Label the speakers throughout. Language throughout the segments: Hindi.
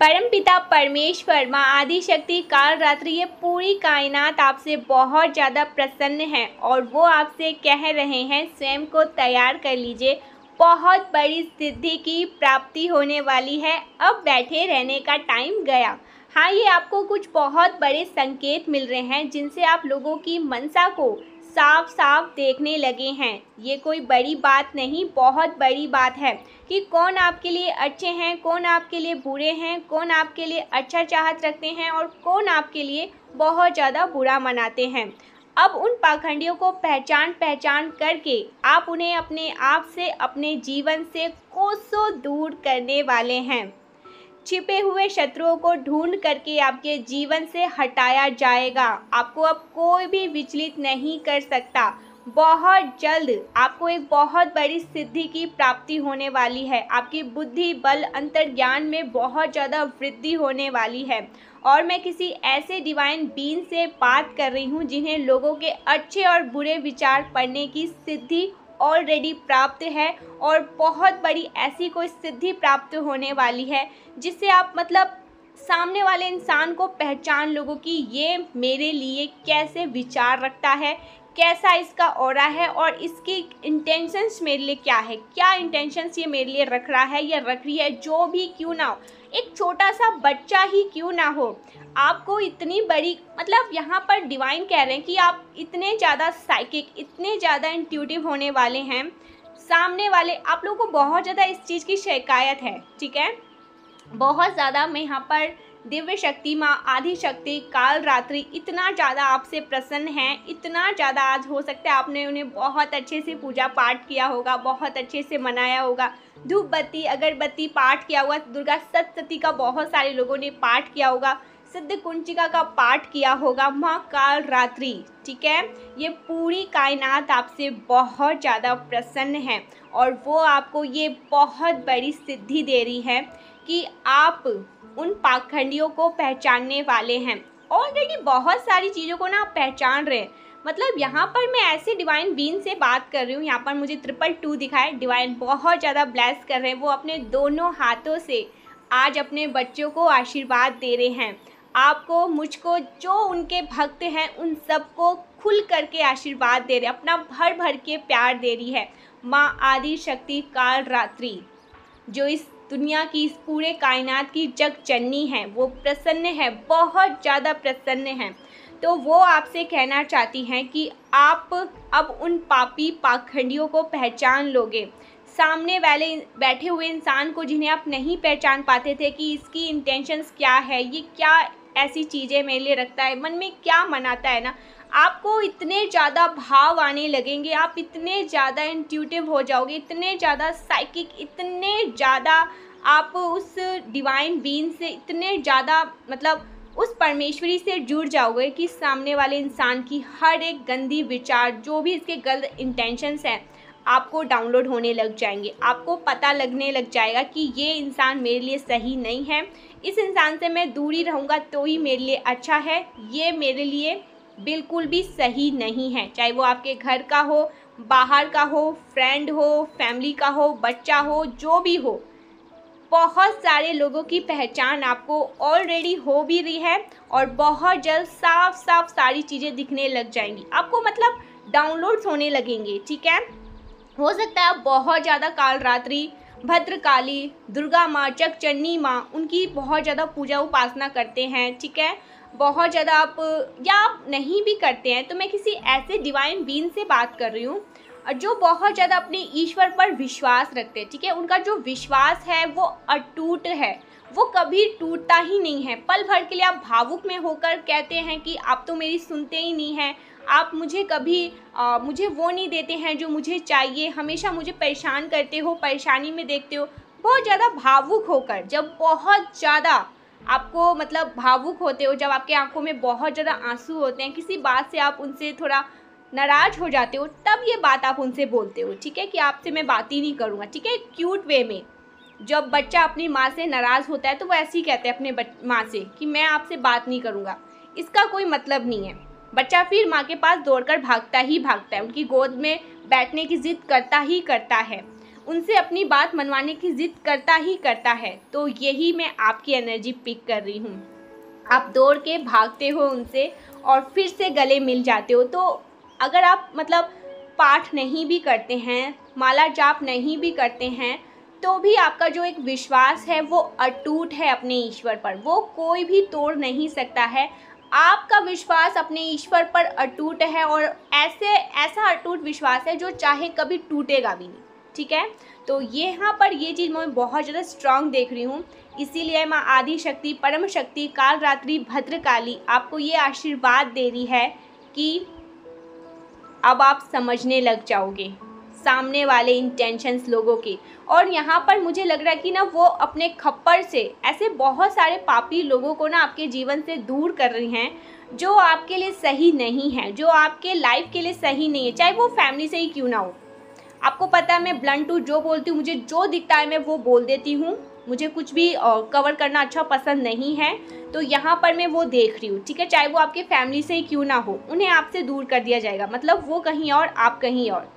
Speaker 1: परमपिता परमेश्वर माँ आदिशक्ति काल रात्रि ये पूरी कायनात आपसे बहुत ज़्यादा प्रसन्न है और वो आपसे कह रहे हैं स्वयं को तैयार कर लीजिए बहुत बड़ी सिद्धि की प्राप्ति होने वाली है अब बैठे रहने का टाइम गया हाँ ये आपको कुछ बहुत बड़े संकेत मिल रहे हैं जिनसे आप लोगों की मनसा को साफ साफ देखने लगे हैं ये कोई बड़ी बात नहीं बहुत बड़ी बात है कि कौन आपके लिए अच्छे हैं कौन आपके लिए बुरे हैं कौन आपके लिए अच्छा चाहत रखते हैं और कौन आपके लिए बहुत ज़्यादा बुरा मनाते हैं अब उन पाखंडियों को पहचान पहचान करके आप उन्हें अपने आप से अपने जीवन से कोसों दूर करने वाले हैं छिपे हुए शत्रुओं को ढूंढ करके आपके जीवन से हटाया जाएगा आपको अब कोई भी विचलित नहीं कर सकता बहुत जल्द आपको एक बहुत बड़ी सिद्धि की प्राप्ति होने वाली है आपकी बुद्धि बल अंतर्ज्ञान में बहुत ज़्यादा वृद्धि होने वाली है और मैं किसी ऐसे डिवाइन बीन से बात कर रही हूँ जिन्हें लोगों के अच्छे और बुरे विचार पढ़ने की सिद्धि ऑलरेडी प्राप्त है और बहुत बड़ी ऐसी कोई सिद्धि प्राप्त होने वाली है जिससे आप मतलब सामने वाले इंसान को पहचान लोगों की ये मेरे लिए कैसे विचार रखता है कैसा इसका और है और इसकी इंटेंशंस मेरे लिए क्या है क्या इंटेंशंस ये मेरे लिए रख रहा है या रख रही है जो भी क्यों ना हो एक छोटा सा बच्चा ही क्यों ना हो आपको इतनी बड़ी मतलब यहाँ पर डिवाइन कह रहे हैं कि आप इतने ज़्यादा साइकिक इतने ज़्यादा इंट्यूटिव होने वाले हैं सामने वाले आप लोगों को बहुत ज़्यादा इस चीज़ की शिकायत है ठीक है बहुत ज़्यादा मैं यहाँ पर दिव्य शक्ति माँ आदि शक्ति काल रात्रि इतना ज़्यादा आपसे प्रसन्न हैं इतना ज़्यादा आज हो सकता है आपने उन्हें बहुत अच्छे से पूजा पाठ किया होगा बहुत अच्छे से मनाया होगा धूप बत्ती अगरबत्ती पाठ किया हुआ दुर्गा सप्तती का बहुत सारे लोगों ने पाठ किया होगा सिद्ध कुंचिका का पाठ किया होगा माँ काल रात्रि ठीक है ये पूरी कायनात आपसे बहुत ज़्यादा प्रसन्न है और वो आपको ये बहुत बड़ी सिद्धि दे रही है कि आप उन पाखंडियों को पहचानने वाले हैं ऑलरेडी बहुत सारी चीज़ों को ना आप पहचान रहे हैं मतलब यहाँ पर मैं ऐसे डिवाइन बीन से बात कर रही हूँ यहाँ पर मुझे ट्रिपल टू दिखाए डिवाइन बहुत ज़्यादा ब्लेस कर रहे हैं वो अपने दोनों हाथों से आज अपने बच्चों को आशीर्वाद दे रहे हैं आपको मुझको जो उनके भक्त हैं उन सबको खुल करके आशीर्वाद दे रहे अपना भर भर के प्यार दे रही है माँ आदि शक्ति काल रात्रि जो इस दुनिया की इस पूरे कायनात की जग चन्नी है वो प्रसन्न है बहुत ज़्यादा प्रसन्न है तो वो आपसे कहना चाहती हैं कि आप अब उन पापी पाखंडियों को पहचान लोगे सामने वाले बैठे हुए इंसान को जिन्हें आप नहीं पहचान पाते थे कि इसकी इंटेंशंस क्या है ये क्या ऐसी चीज़ें मेरे लिए रखता है मन में क्या मनाता है ना आपको इतने ज़्यादा भाव आने लगेंगे आप इतने ज़्यादा इंट्यूटिव हो जाओगे इतने ज़्यादा साइकिक इतने ज़्यादा आप उस डिवाइन बीन से इतने ज़्यादा मतलब उस परमेश्वरी से जुड़ जाओगे कि सामने वाले इंसान की हर एक गंदी विचार जो भी इसके गलत इंटेंशंस हैं आपको डाउनलोड होने लग जाएंगे आपको पता लगने लग जाएगा कि ये इंसान मेरे लिए सही नहीं है इस इंसान से मैं दूरी रहूँगा तो ही मेरे लिए अच्छा है ये मेरे लिए बिल्कुल भी सही नहीं है चाहे वो आपके घर का हो बाहर का हो फ्रेंड हो फैमिली का हो बच्चा हो जो भी हो बहुत सारे लोगों की पहचान आपको ऑलरेडी हो भी रही है और बहुत जल्द साफ साफ सारी चीज़ें दिखने लग जाएंगी आपको मतलब डाउनलोड्स होने लगेंगे ठीक है हो सकता है आप बहुत ज़्यादा काल रात्रि भद्रकाली दुर्गा माँ चकचन्नी माँ उनकी बहुत ज़्यादा पूजा उपासना करते हैं ठीक है बहुत ज़्यादा आप या आप नहीं भी करते हैं तो मैं किसी ऐसे डिवाइन बीन से बात कर रही हूँ जो बहुत ज़्यादा अपने ईश्वर पर विश्वास रखते हैं ठीक है उनका जो विश्वास है वो अटूट है वो कभी टूटता ही नहीं है पल भर के लिए आप भावुक में होकर कहते हैं कि आप तो मेरी सुनते ही नहीं हैं आप मुझे कभी आ, मुझे वो नहीं देते हैं जो मुझे चाहिए हमेशा मुझे परेशान करते हो परेशानी में देखते हो बहुत ज़्यादा भावुक होकर जब बहुत ज़्यादा आपको मतलब भावुक होते हो जब आपके आंखों में बहुत ज़्यादा आंसू होते हैं किसी बात से आप उनसे थोड़ा नाराज हो जाते हो तब ये बात आप उनसे बोलते हो ठीक है कि आपसे मैं बात ही नहीं करूँगा ठीक है क्यूट वे में जब बच्चा अपनी माँ से नाराज़ होता है तो वो ऐसे ही कहते हैं अपने माँ से कि मैं आपसे बात नहीं करूँगा इसका कोई मतलब नहीं है बच्चा फिर माँ के पास दौड़कर भागता ही भागता है उनकी गोद में बैठने की जिद करता ही करता है उनसे अपनी बात मनवाने की ज़िद करता ही करता है तो यही मैं आपकी एनर्जी पिक कर रही हूँ आप दौड़ के भागते हो उनसे और फिर से गले मिल जाते हो तो अगर आप मतलब पाठ नहीं भी करते हैं माला जाप नहीं भी करते हैं तो भी आपका जो एक विश्वास है वो अटूट है अपने ईश्वर पर वो कोई भी तोड़ नहीं सकता है आपका विश्वास अपने ईश्वर पर अटूट है और ऐसे ऐसा अटूट विश्वास है जो चाहे कभी टूटेगा भी नहीं ठीक है तो ये यहाँ पर ये चीज़ मैं बहुत ज़्यादा स्ट्रांग देख रही हूँ इसीलिए माँ आदि शक्ति परम शक्ति काल रात्रि भद्रकाली आपको ये आशीर्वाद दे रही है कि अब आप समझने लग जाओगे सामने वाले इंटेंशंस लोगों के और यहाँ पर मुझे लग रहा है कि ना वो अपने खप्पर से ऐसे बहुत सारे पापी लोगों को ना आपके जीवन से दूर कर रही हैं जो आपके लिए सही नहीं है जो आपके लाइफ के लिए सही नहीं है चाहे वो फैमिली से ही क्यों ना हो आपको पता है मैं ब्लंट टू जो बोलती हूँ मुझे जो दिखता है मैं वो बोल देती हूँ मुझे कुछ भी कवर करना अच्छा पसंद नहीं है तो यहाँ पर मैं वो देख रही हूँ ठीक है चाहे वो आपके फैमिली से ही क्यों ना हो उन्हें आपसे दूर कर दिया जाएगा मतलब वो कहीं और आप कहीं और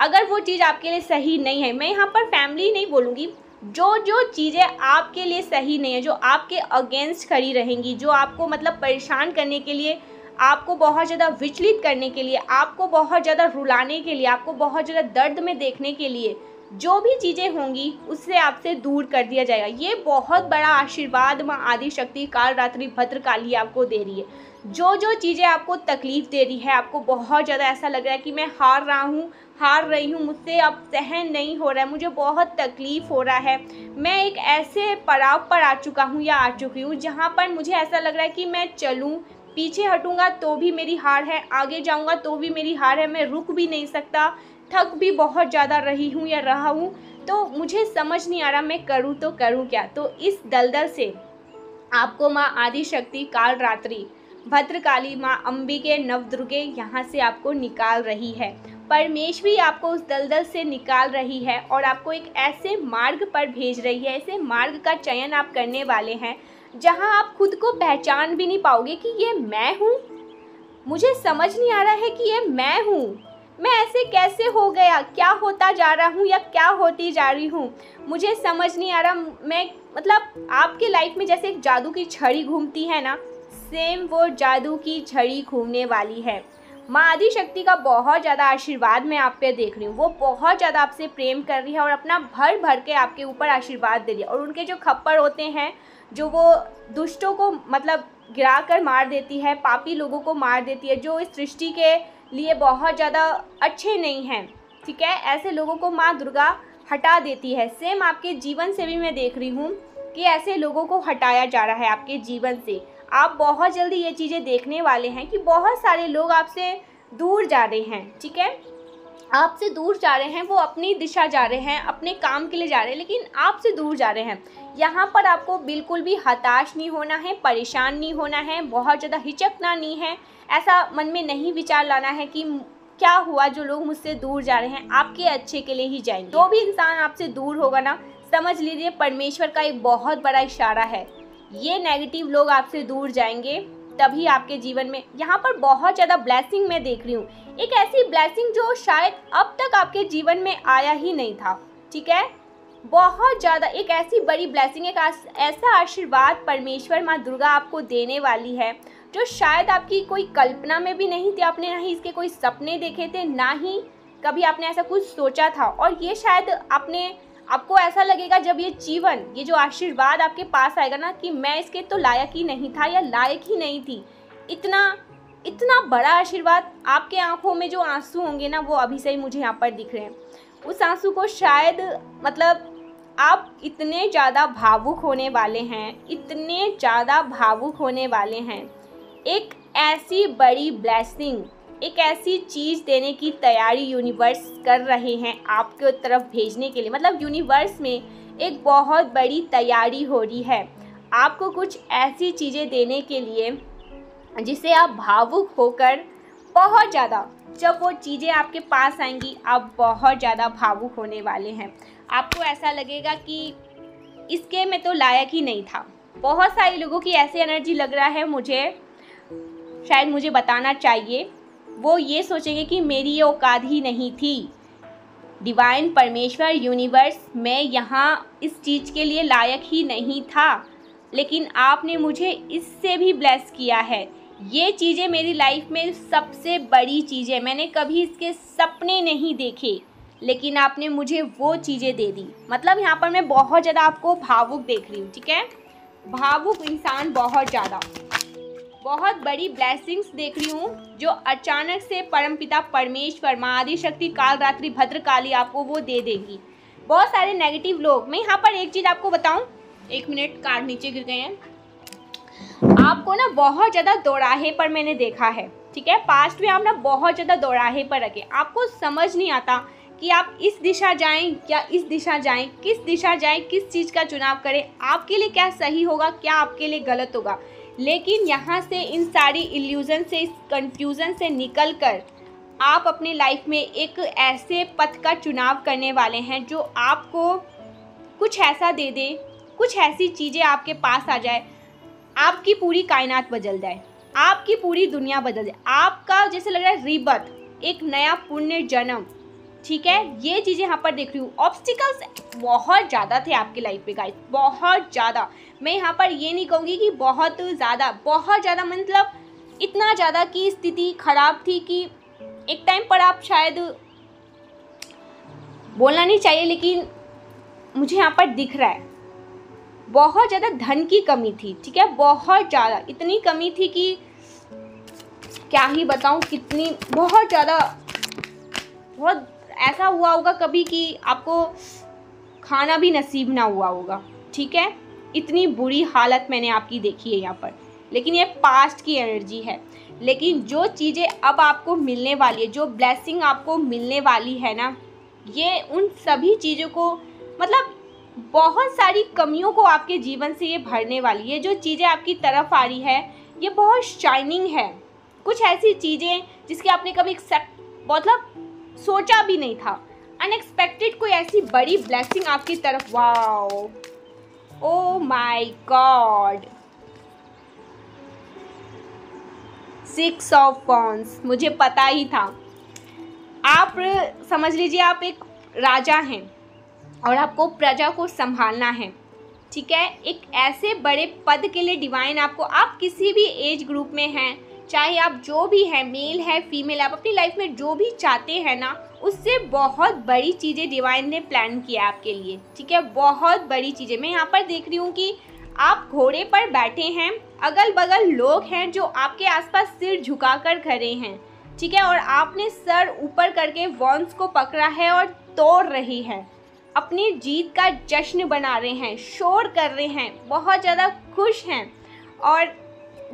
Speaker 1: अगर वो चीज़ आपके लिए सही नहीं है मैं यहाँ पर फैमिली नहीं बोलूँगी जो जो चीज़ें आपके लिए सही नहीं है जो आपके अगेंस्ट खड़ी रहेंगी जो आपको मतलब परेशान करने के लिए आपको बहुत ज़्यादा विचलित करने के लिए आपको बहुत ज़्यादा रुलाने के लिए आपको बहुत ज़्यादा दर्द में देखने के लिए जो भी चीज़ें होंगी उससे आपसे दूर कर दिया जाएगा ये बहुत बड़ा आशीर्वाद माँ आदिशक्ति काल रात्रि भद्रकाली आपको दे रही है जो जो चीज़ें आपको तकलीफ़ दे रही है आपको बहुत ज़्यादा ऐसा लग रहा है कि मैं हार रहा हूँ हार रही हूँ मुझसे अब सहन नहीं हो रहा है मुझे बहुत तकलीफ़ हो रहा है मैं एक ऐसे पड़ाव पर आ चुका हूँ या आ चुकी हूँ जहाँ पर मुझे ऐसा लग रहा है कि मैं चलूँ पीछे हटूंगा तो भी मेरी हार है आगे जाऊंगा तो भी मेरी हार है मैं रुक भी नहीं सकता थक भी बहुत ज़्यादा रही हूँ या रहा हूँ तो मुझे समझ नहीं आ रहा मैं करूँ तो करूँ क्या तो इस दलदल से आपको माँ आदिशक्ति काल रात्रि भद्रकाली माँ अंबिके नवदुर्गे यहाँ से आपको निकाल रही है परमेश भी आपको उस दलदल से निकाल रही है और आपको एक ऐसे मार्ग पर भेज रही है ऐसे मार्ग का चयन आप करने वाले हैं जहां आप खुद को पहचान भी नहीं पाओगे कि ये मैं हूँ मुझे समझ नहीं आ रहा है कि ये मैं हूँ मैं ऐसे कैसे हो गया क्या होता जा रहा हूँ या क्या होती जा रही हूँ मुझे समझ नहीं आ रहा मैं मतलब आपके लाइफ में जैसे एक जादू की छड़ी घूमती है ना सेम वो जादू की छड़ी घूमने वाली है माँ आदिशक्ति का बहुत ज़्यादा आशीर्वाद मैं आप पे देख रही हूँ वो बहुत ज़्यादा आपसे प्रेम कर रही है और अपना भर भर के आपके ऊपर आशीर्वाद दे रही है और उनके जो खप्पड़ होते हैं जो वो दुष्टों को मतलब गिरा कर मार देती है पापी लोगों को मार देती है जो इस सृष्टि के लिए बहुत ज़्यादा अच्छे नहीं हैं ठीक है ऐसे लोगों को माँ दुर्गा हटा देती है सेम आपके जीवन से भी मैं देख रही हूँ कि ऐसे लोगों को हटाया जा रहा है आपके जीवन से आप बहुत जल्दी ये चीज़ें देखने वाले हैं कि बहुत सारे लोग आपसे दूर जा रहे हैं ठीक है आपसे दूर जा रहे हैं वो अपनी दिशा जा रहे हैं अपने काम के लिए जा रहे हैं लेकिन आपसे दूर जा रहे हैं यहाँ पर आपको बिल्कुल भी हताश नहीं होना है परेशान नहीं होना है बहुत ज़्यादा हिचकना नहीं है ऐसा मन में नहीं विचार लाना है कि क्या हुआ जो लोग मुझसे दूर जा रहे हैं आपके अच्छे के लिए ही जाएंगे जो भी इंसान आपसे दूर होगा ना समझ लीजिए परमेश्वर का एक बहुत बड़ा इशारा है ये नेगेटिव लोग आपसे दूर जाएंगे तभी आपके जीवन में यहाँ पर बहुत ज़्यादा ब्लैसिंग मैं देख रही हूँ एक ऐसी ब्लैसिंग जो शायद अब तक आपके जीवन में आया ही नहीं था ठीक है बहुत ज़्यादा एक ऐसी बड़ी ब्लैसिंग एक ऐसा आशीर्वाद परमेश्वर माँ दुर्गा आपको देने वाली है जो शायद आपकी कोई कल्पना में भी नहीं थी आपने ना ही इसके कोई सपने देखे थे ना ही कभी आपने ऐसा कुछ सोचा था और ये शायद आपने आपको ऐसा लगेगा जब ये जीवन ये जो आशीर्वाद आपके पास आएगा ना कि मैं इसके तो लायक ही नहीं था या लायक ही नहीं थी इतना इतना बड़ा आशीर्वाद आपके आंखों में जो आंसू होंगे ना वो अभी से ही मुझे यहाँ पर दिख रहे हैं उस आंसू को शायद मतलब आप इतने ज़्यादा भावुक होने वाले हैं इतने ज़्यादा भावुक होने वाले हैं एक ऐसी बड़ी ब्लैसिंग एक ऐसी चीज़ देने की तैयारी यूनिवर्स कर रहे हैं आपके तरफ भेजने के लिए मतलब यूनिवर्स में एक बहुत बड़ी तैयारी हो रही है आपको कुछ ऐसी चीज़ें देने के लिए जिसे आप भावुक होकर बहुत ज़्यादा जब वो चीज़ें आपके पास आएंगी आप बहुत ज़्यादा भावुक होने वाले हैं आपको ऐसा लगेगा कि इसके में तो लायक ही नहीं था बहुत सारे लोगों की ऐसी एनर्जी लग रहा है मुझे शायद मुझे बताना चाहिए वो ये सोचेंगे कि मेरी ये औकात ही नहीं थी डिवाइन परमेश्वर यूनिवर्स मैं यहाँ इस चीज़ के लिए लायक ही नहीं था लेकिन आपने मुझे इससे भी ब्लेस किया है ये चीज़ें मेरी लाइफ में सबसे बड़ी चीज़ें मैंने कभी इसके सपने नहीं देखे लेकिन आपने मुझे वो चीज़ें दे दी मतलब यहाँ पर मैं बहुत ज़्यादा आपको भावुक देख रही हूँ ठीक है भावुक इंसान बहुत ज़्यादा बहुत बड़ी ब्लैसिंग्स देख रही हूँ जो अचानक से परमपिता परमेश्वर माँ आदिशक्ति काल भद्रकाली आपको वो दे देगी बहुत सारे नेगेटिव लोग मैं यहाँ पर एक चीज़ आपको बताऊँ एक मिनट कार नीचे गिर गए हैं आपको ना बहुत ज़्यादा दौड़ाहे पर मैंने देखा है ठीक है पास्ट में आप ना बहुत ज़्यादा दौड़ाहे पर रखे आपको समझ नहीं आता कि आप इस दिशा जाएं या इस दिशा जाएं किस दिशा जाएं किस चीज़ का चुनाव करें आपके लिए क्या सही होगा क्या आपके लिए गलत होगा लेकिन यहाँ से इन सारी इल्यूज़न से इस कंफ्यूजन से निकल कर आप अपने लाइफ में एक ऐसे पथ का चुनाव करने वाले हैं जो आपको कुछ ऐसा दे दे कुछ ऐसी चीज़ें आपके पास आ जाए आपकी पूरी कायनात बदल जाए आपकी पूरी दुनिया बदल जाए आपका जैसे लग रहा है रिबत एक नया पुण्य जन्म ठीक है ये चीज़ें यहाँ पर देख रही हूँ ऑब्स्टिकल्स बहुत ज़्यादा थे आपके लाइफ में गाइस बहुत ज़्यादा मैं यहाँ पर ये नहीं कहूँगी कि बहुत ज़्यादा बहुत ज़्यादा मतलब इतना ज़्यादा कि स्थिति खराब थी कि एक टाइम पर आप शायद बोलना नहीं चाहिए लेकिन मुझे यहाँ पर दिख रहा है बहुत ज़्यादा धन की कमी थी ठीक है बहुत ज़्यादा इतनी कमी थी कि क्या ही बताऊँ कितनी बहुत ज़्यादा बहुत ऐसा हुआ होगा कभी कि आपको खाना भी नसीब ना हुआ होगा ठीक है इतनी बुरी हालत मैंने आपकी देखी है यहाँ पर लेकिन ये पास्ट की एनर्जी है लेकिन जो चीज़ें अब आपको मिलने वाली है जो ब्लेसिंग आपको मिलने वाली है ना ये उन सभी चीज़ों को मतलब बहुत सारी कमियों को आपके जीवन से ये भरने वाली है जो चीज़ें आपकी तरफ आ रही है ये बहुत शाइनिंग है कुछ ऐसी चीज़ें जिसके आपने कभी एक्सेप्ट मतलब सोचा भी नहीं था अनएक्सपेक्टेड कोई ऐसी बड़ी ब्लेसिंग आपकी तरफ wow oh my God six of pawns मुझे पता ही था आप समझ लीजिए आप एक राजा हैं और आपको प्रजा को संभालना है ठीक है एक ऐसे बड़े पद के लिए डिवाइन आपको आप किसी भी एज ग्रुप में हैं चाहे आप जो भी हैं मेल है फीमेल आप अपनी लाइफ में जो भी चाहते हैं ना उससे बहुत बड़ी चीज़ें डिवाइन ने प्लान किया आपके लिए ठीक है बहुत बड़ी चीज़ें मैं यहाँ पर देख रही हूँ कि आप घोड़े पर बैठे हैं अगल बगल लोग हैं जो आपके आसपास सिर झुकाकर खड़े हैं ठीक है और आपने सर ऊपर करके वॉन्स को पकड़ा है और तोड़ रही है अपनी जीत का जश्न बना रहे हैं शोर कर रहे हैं बहुत ज़्यादा खुश हैं और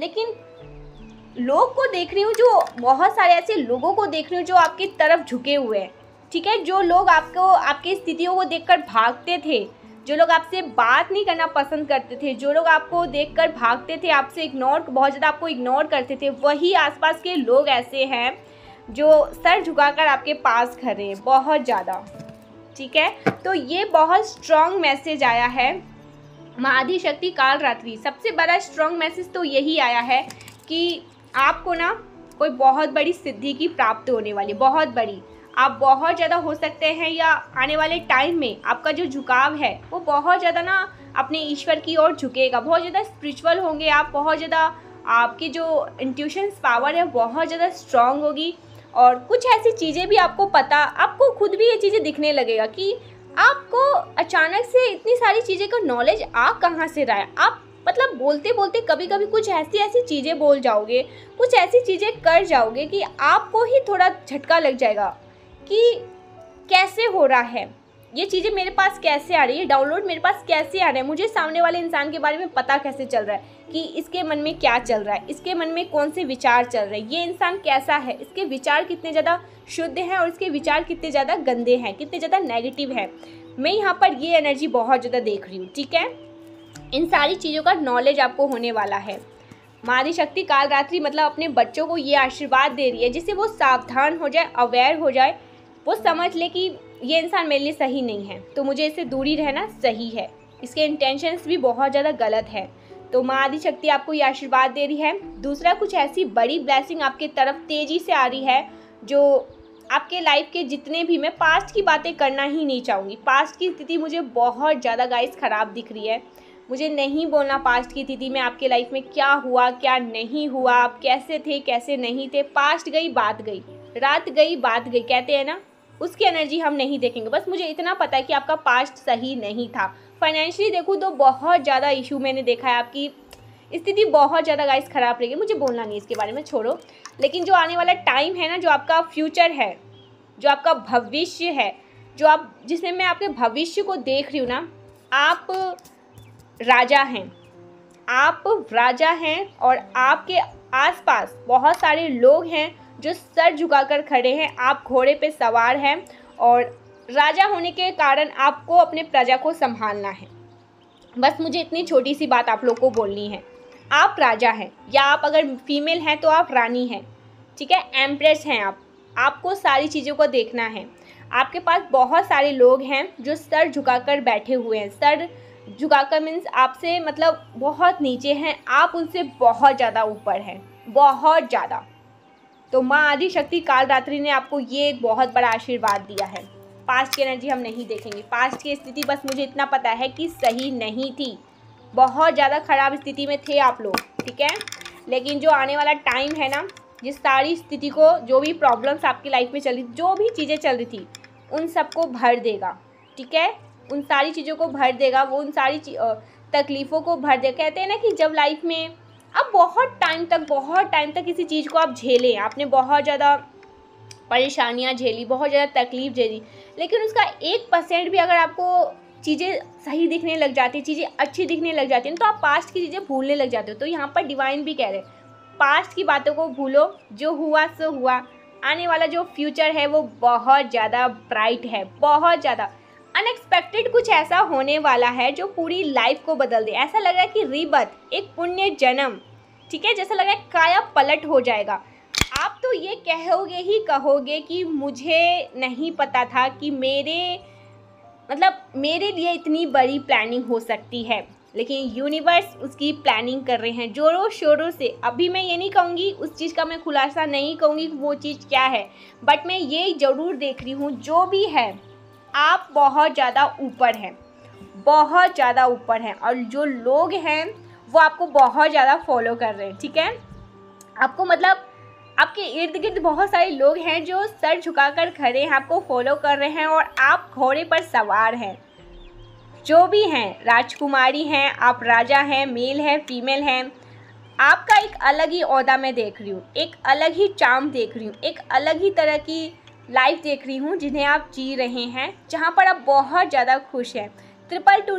Speaker 1: लेकिन लोग को देख रही हूँ जो बहुत सारे ऐसे लोगों को देख रही हूँ जो आपकी तरफ झुके हुए हैं ठीक है जो लोग आपको आपकी स्थितियों को देखकर भागते थे जो लोग आपसे बात नहीं करना पसंद करते थे जो लोग आपको देखकर भागते थे आपसे इग्नोर बहुत ज़्यादा आपको इग्नोर करते थे वही आसपास के लोग ऐसे हैं जो सर झुकाकर आपके पास खड़े हैं बहुत ज़्यादा ठीक है तो ये बहुत स्ट्रॉन्ग मैसेज आया है महादि शक्ति काल रात्रि सबसे बड़ा स्ट्रॉन्ग मैसेज तो यही आया है कि आपको ना कोई बहुत बड़ी सिद्धि की प्राप्त होने वाली बहुत बड़ी आप बहुत ज़्यादा हो सकते हैं या आने वाले टाइम में आपका जो झुकाव है वो बहुत ज़्यादा ना अपने ईश्वर की ओर झुकेगा बहुत ज़्यादा स्पिरिचुअल होंगे आप बहुत ज़्यादा आपकी जो इंट्यूशंस पावर है बहुत ज़्यादा स्ट्रांग होगी और कुछ ऐसी चीज़ें भी आपको पता आपको खुद भी ये चीज़ें दिखने लगेगा कि आपको अचानक से इतनी सारी चीज़ें का नॉलेज आ कहाँ से रहा है आप मतलब बोलते बोलते कभी कभी कुछ ऐसी ऐसी चीज़ें बोल जाओगे कुछ ऐसी चीज़ें कर जाओगे कि आपको ही थोड़ा झटका लग जाएगा कि कैसे हो रहा है ये चीज़ें मेरे पास कैसे आ रही है डाउनलोड मेरे पास कैसे आ रहा है मुझे सामने वाले इंसान के बारे में पता कैसे चल रहा है कि इसके मन में क्या चल रहा है इसके मन में कौन से विचार चल रहे हैं ये इंसान कैसा है इसके विचार कितने ज़्यादा शुद्ध हैं और इसके विचार कितने ज़्यादा गंदे हैं कितने ज़्यादा नेगेटिव हैं मैं यहाँ पर ये एनर्जी बहुत ज़्यादा देख रही हूँ ठीक है इन सारी चीज़ों का नॉलेज आपको होने वाला है मादी शक्ति काल रात्रि मतलब अपने बच्चों को ये आशीर्वाद दे रही है जिससे वो सावधान हो जाए अवेयर हो जाए वो समझ ले कि ये इंसान मेरे लिए सही नहीं है तो मुझे इससे दूरी रहना सही है इसके इंटेंशंस भी बहुत ज़्यादा गलत है तो माँ आदि शक्ति आपको ये आशीर्वाद दे रही है दूसरा कुछ ऐसी बड़ी ब्लैसिंग आपके तरफ तेज़ी से आ रही है जो आपके लाइफ के जितने भी मैं पास्ट की बातें करना ही नहीं चाहूँगी पास्ट की स्थिति मुझे बहुत ज़्यादा गाइस ख़राब दिख रही है मुझे नहीं बोलना पास्ट की दीदी मैं आपके लाइफ में क्या हुआ क्या नहीं हुआ आप कैसे थे कैसे नहीं थे पास्ट गई बात गई रात गई बात गई कहते हैं ना उसकी एनर्जी हम नहीं देखेंगे बस मुझे इतना पता है कि आपका पास्ट सही नहीं था फाइनेंशियली देखूँ तो बहुत ज़्यादा इशू मैंने देखा है आपकी स्थिति बहुत ज़्यादा गाइस ख़राब रहेगी मुझे बोलना नहीं इसके बारे में छोड़ो लेकिन जो आने वाला टाइम है ना जो आपका फ्यूचर है जो आपका भविष्य है जो आप जिसमें मैं आपके भविष्य को देख रही हूँ ना आप राजा हैं आप राजा हैं और आपके आसपास बहुत सारे लोग हैं जो सर झुकाकर खड़े हैं आप घोड़े पे सवार हैं और राजा होने के कारण आपको अपने प्रजा को संभालना है बस मुझे इतनी छोटी सी बात आप लोग को बोलनी है आप राजा हैं या आप अगर फीमेल हैं तो आप रानी हैं ठीक है एम्प्रेस हैं आप आपको सारी चीज़ों को देखना है आपके पास बहुत सारे लोग हैं जो सर झुकाकर बैठे हुए हैं सर झुकाकर मीन्स आपसे मतलब बहुत नीचे हैं आप उनसे बहुत ज़्यादा ऊपर हैं बहुत ज़्यादा तो माँ आदिशक्ति कालरात्रि ने आपको ये एक बहुत बड़ा आशीर्वाद दिया है पास्ट की एनर्जी हम नहीं देखेंगे पास्ट की स्थिति बस मुझे इतना पता है कि सही नहीं थी बहुत ज़्यादा ख़राब स्थिति में थे आप लोग ठीक है लेकिन जो आने वाला टाइम है ना जिस सारी स्थिति को जो भी प्रॉब्लम्स आपकी लाइफ में चल रही जो भी चीज़ें चल रही थी उन सबको भर देगा ठीक है उन सारी चीज़ों को भर देगा वो उन सारी तकलीफ़ों को भर देगा कहते हैं ना कि जब लाइफ में आप बहुत टाइम तक बहुत टाइम तक किसी चीज़ को आप झेलें आपने बहुत ज़्यादा परेशानियाँ झेली बहुत ज़्यादा तकलीफ झेली लेकिन उसका एक परसेंट भी अगर आपको चीज़ें सही दिखने लग जाती चीज़ें अच्छी दिखने लग जाती हैं तो आप पास्ट की चीज़ें भूलने लग जाते हो तो यहाँ पर डिवाइन भी कह रहे हैं पास्ट की बातों को भूलो जो हुआ सो हुआ आने वाला जो फ्यूचर है वो बहुत ज़्यादा ब्राइट है बहुत ज़्यादा अनएक्सपेक्टेड कुछ ऐसा होने वाला है जो पूरी लाइफ को बदल दे ऐसा लग रहा है कि रिबत एक पुण्य जन्म ठीक है जैसा लग रहा है काया पलट हो जाएगा आप तो ये कहोगे ही कहोगे कि मुझे नहीं पता था कि मेरे मतलब मेरे लिए इतनी बड़ी प्लानिंग हो सकती है लेकिन यूनिवर्स उसकी प्लानिंग कर रहे हैं जोरों शोरों से अभी मैं ये नहीं कहूँगी उस चीज़ का मैं खुलासा नहीं कहूँगी वो चीज़ क्या है बट मैं ये ज़रूर देख रही हूँ जो भी है आप बहुत ज़्यादा ऊपर हैं बहुत ज़्यादा ऊपर हैं और जो लोग हैं वो आपको बहुत ज़्यादा फॉलो कर रहे हैं ठीक है आपको मतलब आपके इर्द गिर्द बहुत सारे लोग हैं जो सर झुकाकर खड़े हैं आपको फॉलो कर रहे हैं और आप घोड़े पर सवार हैं जो भी हैं राजकुमारी हैं आप राजा हैं मेल हैं फीमेल हैं आपका एक अलग ही अहदा मैं देख रही हूँ एक अलग ही चाम देख रही हूँ एक अलग ही तरह की लाइव देख रही हूँ जिन्हें आप जी रहे हैं जहाँ पर आप बहुत ज़्यादा खुश हैं ट्रिपल टू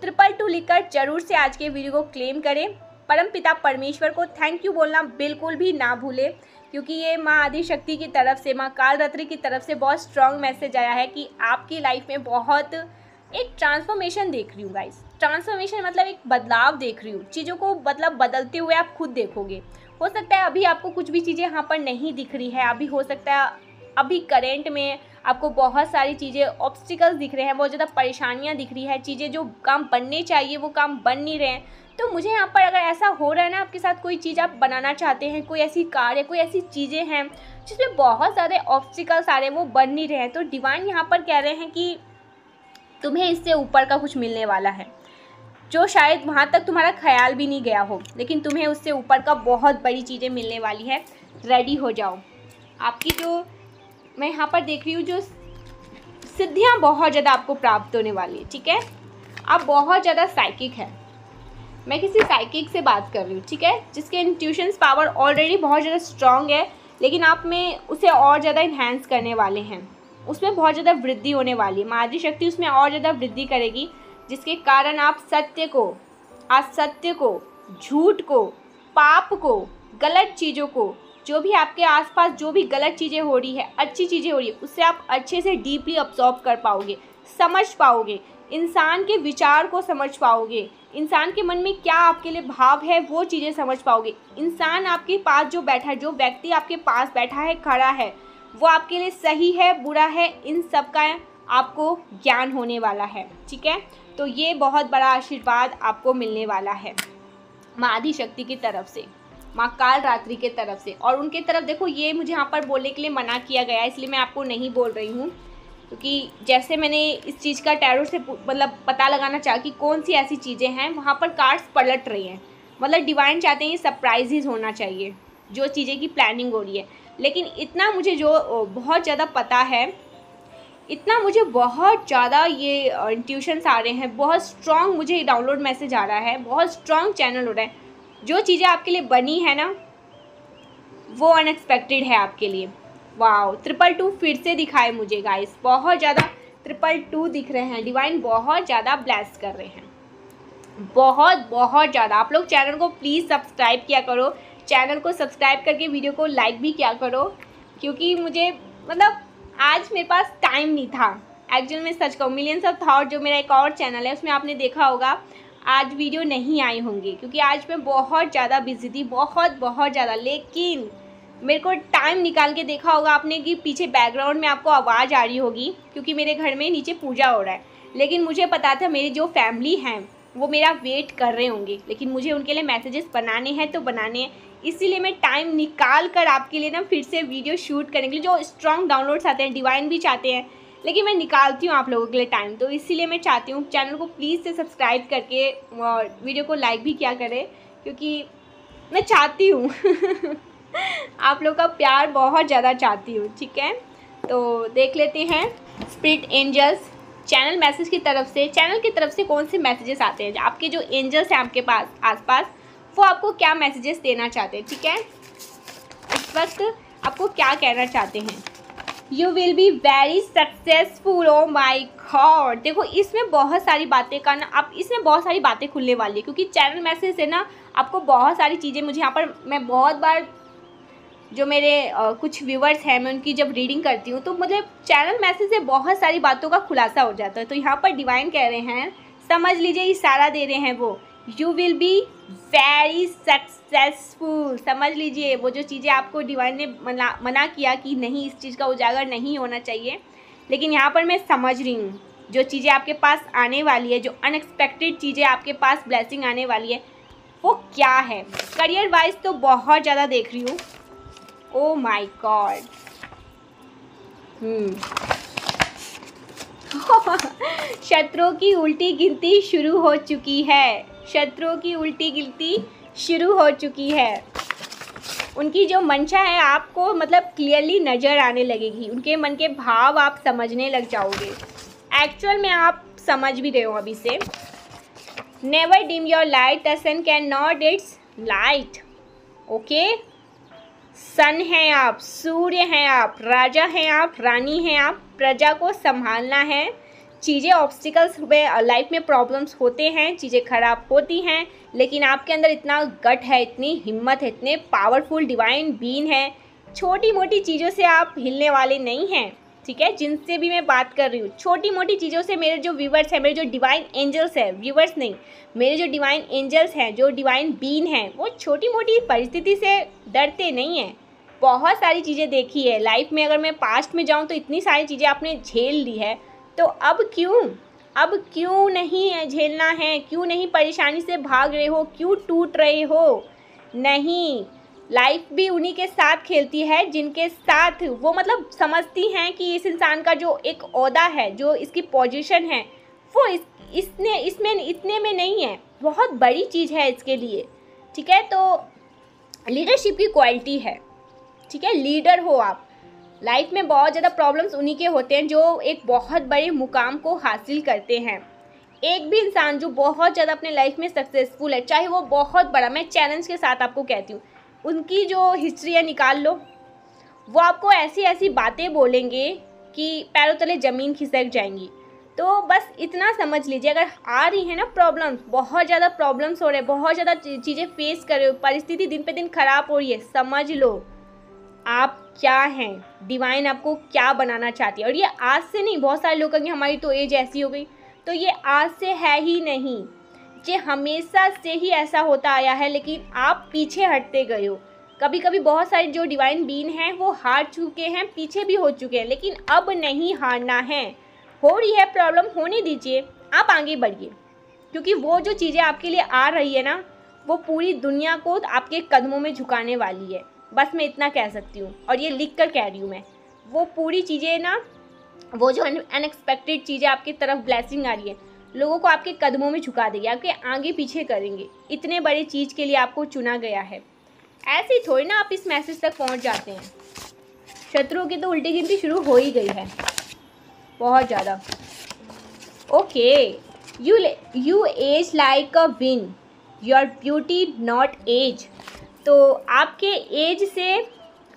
Speaker 1: ट्रिपल टू लिखकर जरूर से आज के वीडियो को क्लेम करें परम पिता परमेश्वर को थैंक यू बोलना बिल्कुल भी ना भूलें क्योंकि ये माँ आदिशक्ति की तरफ से माँ कालरात्रि की तरफ से बहुत स्ट्रॉन्ग मैसेज आया है कि आपकी लाइफ में बहुत एक ट्रांसफॉर्मेशन देख रही हूँ गाइस ट्रांसफॉर्मेशन मतलब एक बदलाव देख रही हूँ चीज़ों को मतलब बदलते हुए आप खुद देखोगे हो सकता है अभी आपको कुछ भी चीज़ें यहाँ पर नहीं दिख रही है अभी हो सकता है अभी करेंट में आपको बहुत सारी चीज़ें ऑब्स्टिकल्स दिख रहे हैं बहुत ज़्यादा परेशानियाँ दिख रही है चीज़ें जो काम बनने चाहिए वो काम बन नहीं रहे हैं तो मुझे यहाँ पर अगर ऐसा हो रहा है ना आपके साथ कोई चीज़ आप बनाना चाहते हैं कोई ऐसी कार है कोई ऐसी चीज़ें हैं जिसमें बहुत सारे ऑब्स्टिकल्स आ रहे हैं वो बन नहीं रहे हैं तो डिवाइन यहाँ पर कह रहे हैं कि तुम्हें इससे ऊपर का कुछ मिलने वाला है जो शायद वहाँ तक तुम्हारा ख्याल भी नहीं गया हो लेकिन तुम्हें उससे ऊपर का बहुत बड़ी चीज़ें मिलने वाली है रेडी हो जाओ आपकी जो मैं यहाँ पर देख रही हूँ जो सिद्धियाँ बहुत ज़्यादा आपको प्राप्त होने वाली है ठीक है आप बहुत ज़्यादा साइकिक हैं मैं किसी साइकिक से बात कर रही हूँ ठीक है जिसके इंट्यूशंस पावर ऑलरेडी बहुत ज़्यादा स्ट्रांग है लेकिन आप में उसे और ज़्यादा इन्हेंस करने वाले हैं उसमें बहुत ज़्यादा वृद्धि होने वाली है मादरी शक्ति उसमें और ज़्यादा वृद्धि करेगी जिसके कारण आप सत्य को असत्य को झूठ को पाप को गलत चीज़ों को जो भी आपके आसपास जो भी गलत चीज़ें हो रही है अच्छी चीज़ें हो रही है उससे आप अच्छे से डीपली अब्जॉर्व कर पाओगे समझ पाओगे इंसान के विचार को समझ पाओगे इंसान के मन में क्या आपके लिए भाव है वो चीज़ें समझ पाओगे इंसान आपके पास जो बैठा है जो व्यक्ति आपके पास बैठा है खड़ा है वो आपके लिए सही है बुरा है इन सब का आपको ज्ञान होने वाला है ठीक है तो ये बहुत बड़ा आशीर्वाद आपको मिलने वाला है मादी शक्ति की तरफ से माँ काल रात्रि के तरफ से और उनके तरफ देखो ये मुझे यहाँ पर बोलने के लिए मना किया गया है इसलिए मैं आपको नहीं बोल रही हूँ क्योंकि जैसे मैंने इस चीज़ का टैरो से मतलब पता लगाना चाहा कि कौन सी ऐसी चीज़ें हैं वहाँ पर कार्ड्स पलट रही हैं मतलब डिवाइन चाहते हैं ये सरप्राइजेज होना चाहिए जो चीज़ें की प्लानिंग हो रही है लेकिन इतना मुझे जो बहुत ज़्यादा पता है इतना मुझे बहुत ज़्यादा ये इंट्यूशंस आ रहे हैं बहुत स्ट्रॉन्ग मुझे डाउनलोड मैसेज आ रहा है बहुत स्ट्रॉन्ग चैनल हो रहा है जो चीज़ें आपके लिए बनी है ना वो अनएक्सपेक्टेड है आपके लिए वाओ ट्रिपल टू फिर से दिखाए मुझे गाइस बहुत ज़्यादा ट्रिपल टू दिख रहे हैं डिवाइन बहुत ज़्यादा ब्लेस कर रहे हैं बहुत बहुत ज़्यादा आप लोग चैनल को प्लीज़ सब्सक्राइब किया करो चैनल को सब्सक्राइब करके वीडियो को लाइक भी किया करो क्योंकि मुझे मतलब आज मेरे पास टाइम नहीं था एक्चुअल में सच कहूँ मिलियंस ऑफ थाट जो मेरा एक और चैनल है उसमें आपने देखा होगा आज वीडियो नहीं आई होंगी क्योंकि आज मैं बहुत ज़्यादा बिजी थी बहुत बहुत ज़्यादा लेकिन मेरे को टाइम निकाल के देखा होगा आपने कि पीछे बैकग्राउंड में आपको आवाज़ आ रही होगी क्योंकि मेरे घर में नीचे पूजा हो रहा है लेकिन मुझे पता था मेरी जो फैमिली हैं वो मेरा वेट कर रहे होंगे लेकिन मुझे उनके लिए मैसेजेस बनाने हैं तो बनाने हैं इसीलिए मैं टाइम निकाल कर आपके लिए ना फिर से वीडियो शूट करने के लिए जो स्ट्रॉन्ग डाउनलोड्स आते हैं डिवाइन भी चाहते हैं लेकिन मैं निकालती हूँ आप लोगों के लिए टाइम तो इसीलिए मैं चाहती हूँ चैनल को प्लीज़ से सब्सक्राइब करके और वीडियो को लाइक भी किया करें क्योंकि मैं चाहती हूँ आप लोग का प्यार बहुत ज़्यादा चाहती हूँ ठीक है तो देख लेते हैं स्प्रिट एंजल्स चैनल मैसेज की तरफ से चैनल की तरफ से कौन से मैसेजेस आते हैं आपके जो एंजल्स हैं आपके पास आसपास वो आपको क्या मैसेजेस देना चाहते हैं ठीक है इस वक्त आपको क्या कहना चाहते हैं you will be very successful oh my खॉर देखो इसमें बहुत सारी बातें करना अब इसमें बहुत सारी बातें खुलने वाली है क्योंकि चैनल मैसेज से ना आपको बहुत सारी चीज़ें मुझे यहाँ पर मैं बहुत बार जो मेरे आ, कुछ व्यूवर्स हैं मैं उनकी जब रीडिंग करती हूँ तो मुझे चैनल मैसेज से बहुत सारी बातों का खुलासा हो जाता है तो यहाँ पर डिवाइन कह रहे हैं समझ लीजिए इशारा दे रहे हैं वो you will be very successful समझ लीजिए वो जो चीज़ें आपको डिवाइन ने मना मना किया कि नहीं इस चीज़ का उजागर नहीं होना चाहिए लेकिन यहाँ पर मैं समझ रही हूँ जो चीज़ें आपके पास आने वाली है जो अनएक्सपेक्टेड चीज़ें आपके पास ब्लेसिंग आने वाली है वो क्या है करियर वाइज तो बहुत ज़्यादा देख रही हूँ ओ माई गॉड शत्रुओं की उल्टी गिनती शुरू हो चुकी है शत्रुओं की उल्टी गिलती शुरू हो चुकी है उनकी जो मंशा है आपको मतलब क्लियरली नज़र आने लगेगी उनके मन के भाव आप समझने लग जाओगे एक्चुअल में आप समझ भी रहे हो अभी से never dim your light the sun cannot its light okay sun हैं आप सूर्य हैं आप राजा हैं आप रानी हैं आप प्रजा को संभालना है चीज़ें ऑब्स्टिकल्स में लाइफ में प्रॉब्लम्स होते हैं चीज़ें खराब होती हैं लेकिन आपके अंदर इतना गट है इतनी हिम्मत है इतने पावरफुल डिवाइन बीन है छोटी मोटी चीज़ों से आप हिलने वाले नहीं हैं ठीक है जिनसे भी मैं बात कर रही हूँ छोटी मोटी चीज़ों से मेरे जो व्यूवर्स हैं मेरे जो डिवाइन एंजल्स हैं व्यूवर्स नहीं मेरे जो डिवाइन एंजल्स हैं जो डिवाइन बीन हैं वो छोटी मोटी परिस्थिति से डरते नहीं हैं बहुत सारी चीज़ें देखी है लाइफ में अगर मैं पास्ट में जाऊँ तो इतनी सारी चीज़ें आपने झेल ली है तो अब क्यों अब क्यों नहीं है झेलना है क्यों नहीं परेशानी से भाग रहे हो क्यों टूट रहे हो नहीं लाइफ भी उन्हीं के साथ खेलती है जिनके साथ वो मतलब समझती हैं कि इस इंसान का जो एक अहदा है जो इसकी पोजीशन है वो इस इसने इसमें इतने में नहीं है बहुत बड़ी चीज़ है इसके लिए ठीक है तो लीडरशिप की क्वालिटी है ठीक है लीडर हो आप लाइफ में बहुत ज़्यादा प्रॉब्लम्स उन्हीं के होते हैं जो एक बहुत बड़े मुकाम को हासिल करते हैं एक भी इंसान जो बहुत ज़्यादा अपने लाइफ में सक्सेसफुल है चाहे वो बहुत बड़ा मैं चैलेंज के साथ आपको कहती हूँ उनकी जो हिस्ट्री है निकाल लो वो आपको ऐसी ऐसी बातें बोलेंगे कि पैरों तले ज़मीन खिसक जाएंगी तो बस इतना समझ लीजिए अगर आ रही है ना प्रॉब्लम्स बहुत ज़्यादा प्रॉब्लम्स हो रहे हैं बहुत ज़्यादा चीज़ें फेस कर रहे हो परिस्थिति दिन पे दिन ख़राब हो रही है समझ लो आप क्या हैं डिवाइन आपको क्या बनाना चाहती है और ये आज से नहीं बहुत सारे लोग कहेंगे हमारी तो एज ऐसी हो गई तो ये आज से है ही नहीं ये हमेशा से ही ऐसा होता आया है लेकिन आप पीछे हटते गए हो कभी कभी बहुत सारे जो डिवाइन बीन हैं वो हार चुके हैं पीछे भी हो चुके हैं लेकिन अब नहीं हारना है हो रही है प्रॉब्लम होने दीजिए आप आगे बढ़िए क्योंकि वो जो चीज़ें आपके लिए आ रही है ना वो पूरी दुनिया को आपके कदमों में झुकाने वाली है बस मैं इतना कह सकती हूँ और ये लिख कर कह रही हूँ मैं वो पूरी चीज़ें ना वो जो अनएक्सपेक्टेड चीज़ें आपकी तरफ ब्लैसिंग आ रही है लोगों को आपके कदमों में झुका देगी आपके आगे पीछे करेंगे इतने बड़े चीज़ के लिए आपको चुना गया है ऐसे ही थोड़ी ना आप इस मैसेज तक पहुँच जाते हैं शत्रुओं की तो उल्टी गिनती शुरू हो ही गई है बहुत ज़्यादा okay you you age like a wine your beauty not age तो आपके एज से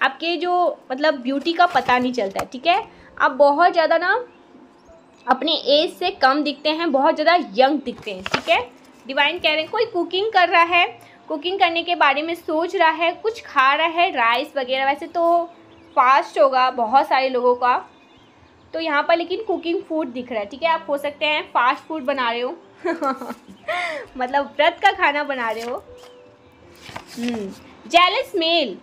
Speaker 1: आपके जो मतलब ब्यूटी का पता नहीं चलता है ठीक है आप बहुत ज़्यादा ना अपने एज से कम दिखते हैं बहुत ज़्यादा यंग दिखते हैं ठीक है डिवाइन कह रहे हैं कोई कुकिंग कर रहा है कुकिंग करने के बारे में सोच रहा है कुछ खा रहा है राइस वगैरह वैसे तो फास्ट होगा बहुत सारे लोगों का तो यहाँ पर लेकिन कुकिंग फूड दिख रहा है ठीक है आप हो सकते हैं फास्ट फूड बना रहे हो मतलब व्रत का खाना बना रहे हो जेलस हम्म, मेल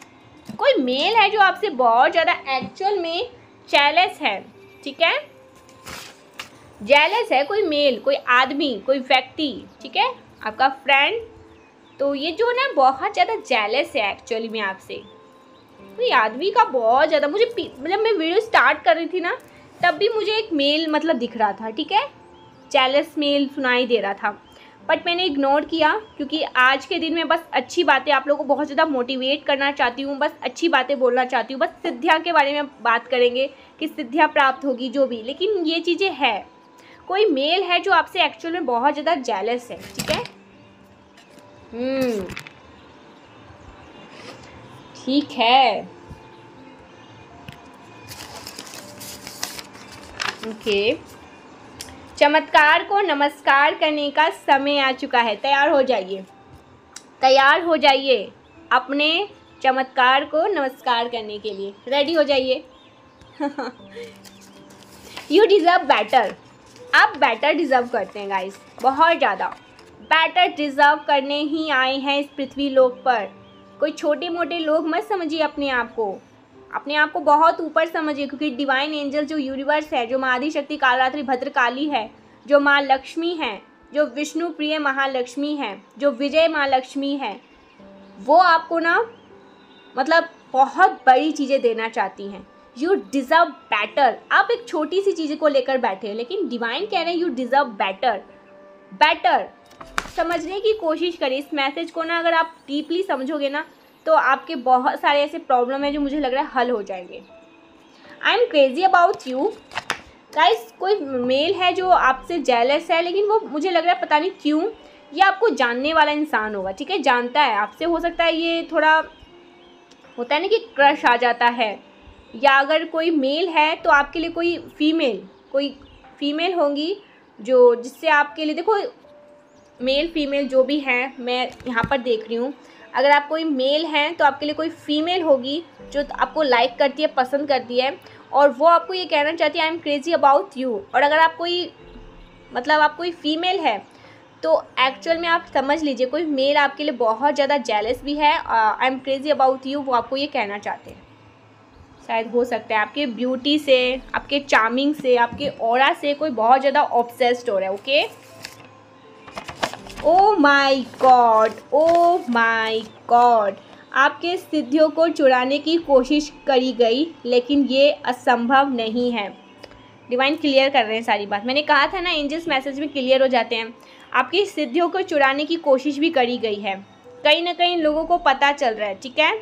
Speaker 1: कोई मेल है जो आपसे बहुत ज़्यादा एक्चुअल में जेलस है ठीक है जेलस है कोई मेल कोई आदमी कोई व्यक्ति ठीक है आपका फ्रेंड तो ये जो ना बहुत ज़्यादा जेलस है एक्चुअली में आपसे कोई आदमी का बहुत ज़्यादा मुझे मतलब मैं वीडियो स्टार्ट कर रही थी ना तब भी मुझे एक मेल मतलब दिख रहा था ठीक है जेलस मेल सुनाई दे रहा था बट मैंने इग्नोर किया क्योंकि आज के दिन में बस अच्छी बातें आप लोगों को बहुत ज़्यादा मोटिवेट करना चाहती हूँ बस अच्छी बातें बोलना चाहती हूँ बस सिद्धियाँ के बारे में बात करेंगे कि सिद्धियाँ प्राप्त होगी जो भी लेकिन ये चीज़ें है कोई मेल है जो आपसे एक्चुअल में बहुत ज़्यादा जेलस है ठीक है hmm. ठीक है ओके okay. चमत्कार को नमस्कार करने का समय आ चुका है तैयार हो जाइए तैयार हो जाइए अपने चमत्कार को नमस्कार करने के लिए रेडी हो जाइए यू डिज़र्व बैटर आप बैटर डिज़र्व करते हैं गाइस बहुत ज़्यादा बैटर डिज़र्व करने ही आए हैं इस पृथ्वी लोक पर कोई छोटे मोटे लोग मत समझिए अपने आप को अपने आप को बहुत ऊपर समझिए क्योंकि डिवाइन एंजल जो यूनिवर्स है जो माँ आदिशक्ति कालरात्रि भद्रकाली है जो माँ लक्ष्मी है जो विष्णु प्रिय महालक्ष्मी है जो विजय माँ लक्ष्मी वो आपको ना मतलब बहुत बड़ी चीज़ें देना चाहती हैं यू डिज़र्व बेटर आप एक छोटी सी चीज़ को लेकर बैठे लेकिन डिवाइन कह रहे हैं यू डिज़र्व बेटर बेटर समझने की कोशिश करें इस मैसेज को ना अगर आप डीपली समझोगे ना तो आपके बहुत सारे ऐसे प्रॉब्लम है जो मुझे लग रहा है हल हो जाएंगे I am crazy about you guys कोई मेल है जो आपसे जेलस है लेकिन वो मुझे लग रहा है पता नहीं क्यों ये आपको जानने वाला इंसान होगा ठीक है जानता है आपसे हो सकता है ये थोड़ा होता है ना कि क्रश आ जाता है या अगर कोई मेल है तो आपके लिए कोई फीमेल कोई फीमेल होंगी जो जिससे आपके लिए देखो मेल फीमेल जो भी हैं मैं यहाँ पर देख रही हूँ अगर आप कोई मेल हैं तो आपके लिए कोई फ़ीमेल होगी जो आपको लाइक करती है पसंद करती है और वो आपको ये कहना चाहती है I am crazy about you और अगर आप कोई मतलब आप कोई फ़ीमेल है तो एक्चुअल में आप समझ लीजिए कोई मेल आपके लिए बहुत ज़्यादा जेलस भी है I am crazy about you वो आपको ये कहना चाहते हैं शायद हो सकता है आपके ब्यूटी से आपके चार्मिंग से आपके और से कोई बहुत ज़्यादा ऑब्सेस्ड हो रहा है okay oh my God oh my God आपके सिद्धियों को चुराने की कोशिश करी गई लेकिन ये असंभव नहीं है डिवाइन क्लियर कर रहे हैं सारी बात मैंने कहा था ना एंजल्स मैसेज भी क्लियर हो जाते हैं आपकी सिद्धियों को चुराने की कोशिश भी करी गई है कहीं ना कहीं लोगों को पता चल रहा है ठीक है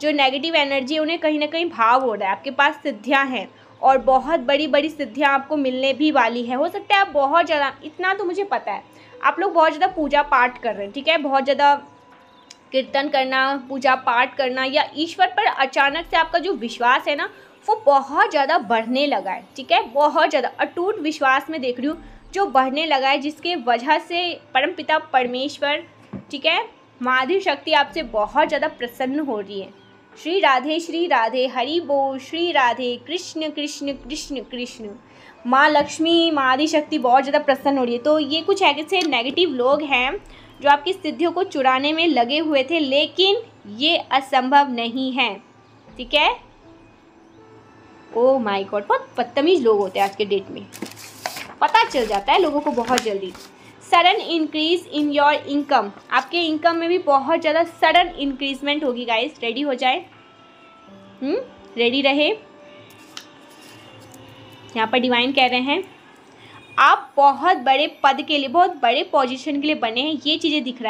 Speaker 1: जो नेगेटिव एनर्जी है उन्हें कहीं ना कहीं भाव हो रहा है आपके पास सिद्धियाँ हैं और बहुत बड़ी बड़ी सिद्धियाँ आपको मिलने भी वाली है हो सकता है आप बहुत ज़्यादा इतना तो मुझे पता है आप लोग बहुत ज़्यादा पूजा पाठ कर रहे हैं ठीक है बहुत ज़्यादा कीर्तन करना पूजा पाठ करना या ईश्वर पर अचानक से आपका जो विश्वास है ना वो बहुत ज़्यादा बढ़ने लगा है ठीक है बहुत ज़्यादा अटूट विश्वास में देख रही हूँ जो बढ़ने लगा है जिसके वजह से परमपिता परमेश्वर ठीक है माधुरी शक्ति आपसे बहुत ज़्यादा प्रसन्न हो रही है श्री राधे श्री राधे हरि बोल श्री राधे कृष्ण कृष्ण कृष्ण कृष्ण माँ लक्ष्मी माँ आदिशक्ति बहुत ज़्यादा प्रसन्न हो रही है तो ये कुछ ऐसे नेगेटिव लोग हैं जो आपकी सिद्धियों को चुराने में लगे हुए थे लेकिन ये असंभव नहीं है ठीक है ओ माय गॉड बहुत बदतमीज लोग होते हैं आज के डेट में पता चल जाता है लोगों को बहुत जल्दी sudden increase in your income आपके इनकम में भी बहुत ज़्यादा सडन इंक्रीजमेंट होगी गाइस रेडी हो जाए रेडी हम्म? रहे यहाँ पर डिवाइन कह रहे हैं आप बहुत बड़े पद के लिए बहुत बड़े पोजीशन के लिए बने हैं ये चीज़ें दिख रहा है